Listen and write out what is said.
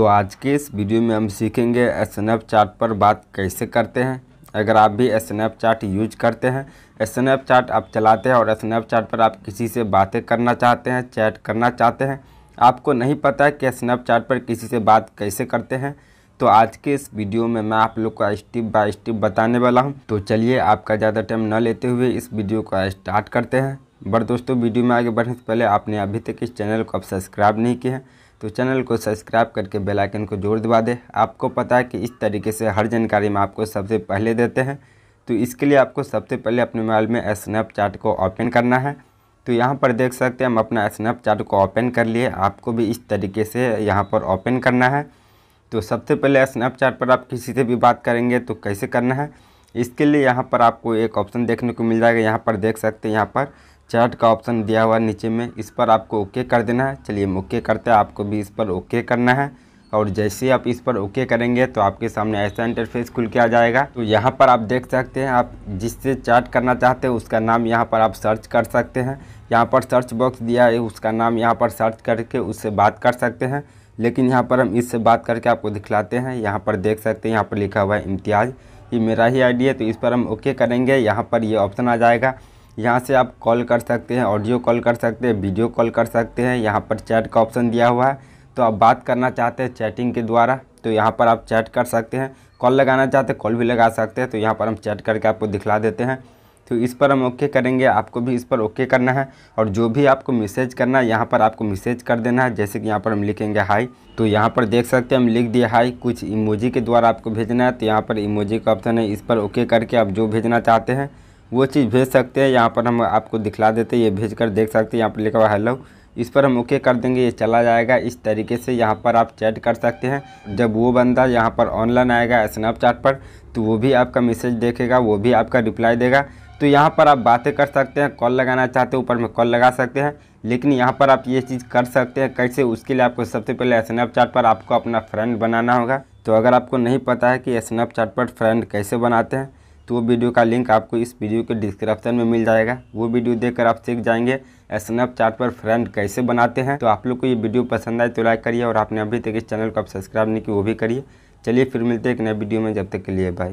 तो आज के इस वीडियो में हम सीखेंगे स्नैपचैट पर बात कैसे करते हैं अगर आप भी स्नैपचैट यूज करते हैं स्नैपचैट आप चलाते हैं और स्नैपचैट पर आप किसी से बातें करना चाहते हैं चैट करना चाहते हैं आपको नहीं पता है कि स्नैपचैट पर किसी से बात कैसे करते हैं तो आज के इस वीडियो में मैं आप लोग को स्टेप बाय स्टेप बताने वाला हूँ तो चलिए आपका ज़्यादा टाइम न लेते हुए इस वीडियो को स्टार्ट करते हैं बट दोस्तों वीडियो में आगे बढ़ने से पहले आपने अभी तक इस चैनल को अब सब्सक्राइब नहीं किया है तो चैनल को सब्सक्राइब करके बेल आइकन को जोर दबा दें आपको पता है कि इस तरीके से हर जानकारी में आपको सबसे पहले देते हैं तो इसके लिए आपको सबसे पहले अपने मोबाइल में स्नैपचैट को ओपन करना है तो यहाँ पर देख सकते हैं हम अपना स्नैपचैट को ओपन कर लिए आपको भी इस तरीके से यहाँ पर ओपन करना है तो सबसे पहले स्नैपचैट पर आप किसी से भी बात करेंगे तो कैसे करना है इसके लिए यहाँ पर आपको एक ऑप्शन देखने को मिल जाएगा यहाँ पर देख सकते हैं यहाँ पर चार्ट का ऑप्शन दिया हुआ है नीचे में इस पर आपको ओके कर देना है चलिए हम ओके करते हैं आपको भी इस पर ओके करना है और जैसे आप इस पर ओके करेंगे तो आपके सामने ऐसा इंटरफेस खुल के आ जाएगा तो यहाँ पर आप देख सकते हैं आप जिससे चैट करना चाहते हैं उसका नाम यहाँ पर आप सर्च कर सकते हैं यहाँ पर सर्च बॉक्स दिया है उसका नाम यहाँ पर सर्च करके उससे बात कर सकते हैं लेकिन यहाँ पर हम इससे बात करके आपको दिखलाते हैं यहाँ पर देख सकते हैं यहाँ पर लिखा हुआ है इम्तियाज़ ये मेरा ही आईडी है तो इस पर हम ओके करेंगे यहाँ पर ये ऑप्शन आ जाएगा यहाँ से आप कॉल कर सकते हैं ऑडियो कॉल कर सकते हैं वीडियो कॉल कर सकते हैं यहाँ पर चैट का ऑप्शन दिया हुआ है तो आप बात करना चाहते हैं चैटिंग के द्वारा तो यहाँ पर आप चैट कर सकते हैं कॉल लगाना चाहते हैं कॉल भी लगा सकते हैं तो यहाँ पर हम चैट करके आपको दिखला देते हैं तो इस पर हम ओके करेंगे आपको भी इस पर ओके करना है और जो भी आपको मैसेज करना है यहाँ पर आपको मैसेज कर देना है जैसे कि यहाँ पर हम लिखेंगे हाई तो यहाँ पर देख सकते हैं हम लिख दिए हाई कुछ इमोजी के द्वारा आपको भेजना है तो यहाँ पर इमोजी का ऑप्शन है इस पर ओके करके आप जो भेजना चाहते हैं वो चीज़ भेज सकते हैं यहाँ पर हम आपको दिखला देते हैं ये भेज कर देख सकते हैं यहाँ पर लिखा हुआ हेलो इस पर हम ओके कर देंगे ये चला जाएगा इस तरीके से यहाँ पर आप चैट कर सकते हैं जब वो बंदा यहाँ पर ऑनलाइन आएगा स्नैपचैट पर तो वो भी आपका मैसेज देखेगा वो भी आपका रिप्लाई देगा तो यहाँ पर आप बातें कर सकते हैं कॉल लगाना चाहते हैं ऊपर में कॉल लगा सकते हैं लेकिन यहाँ पर आप ये चीज़ कर सकते हैं कैसे उसके लिए आपको सबसे पहले स्नैपचैट पर आपको अपना फ्रेंड बनाना होगा तो अगर आपको नहीं पता है कि स्नैपचैट पर फ्रेंड कैसे बनाते हैं तो वो वीडियो का लिंक आपको इस वीडियो के डिस्क्रिप्शन में मिल जाएगा वो वीडियो देखकर आप सीख जाएंगे स्नैपचैट पर फ्रेंड कैसे बनाते हैं तो आप लोग को ये वीडियो पसंद आए तो लाइक करिए और आपने अभी तक इस चैनल को आप सब्सक्राइब नहीं की वो भी करिए चलिए फिर मिलते हैं एक नए वीडियो में जब तक के लिए बाय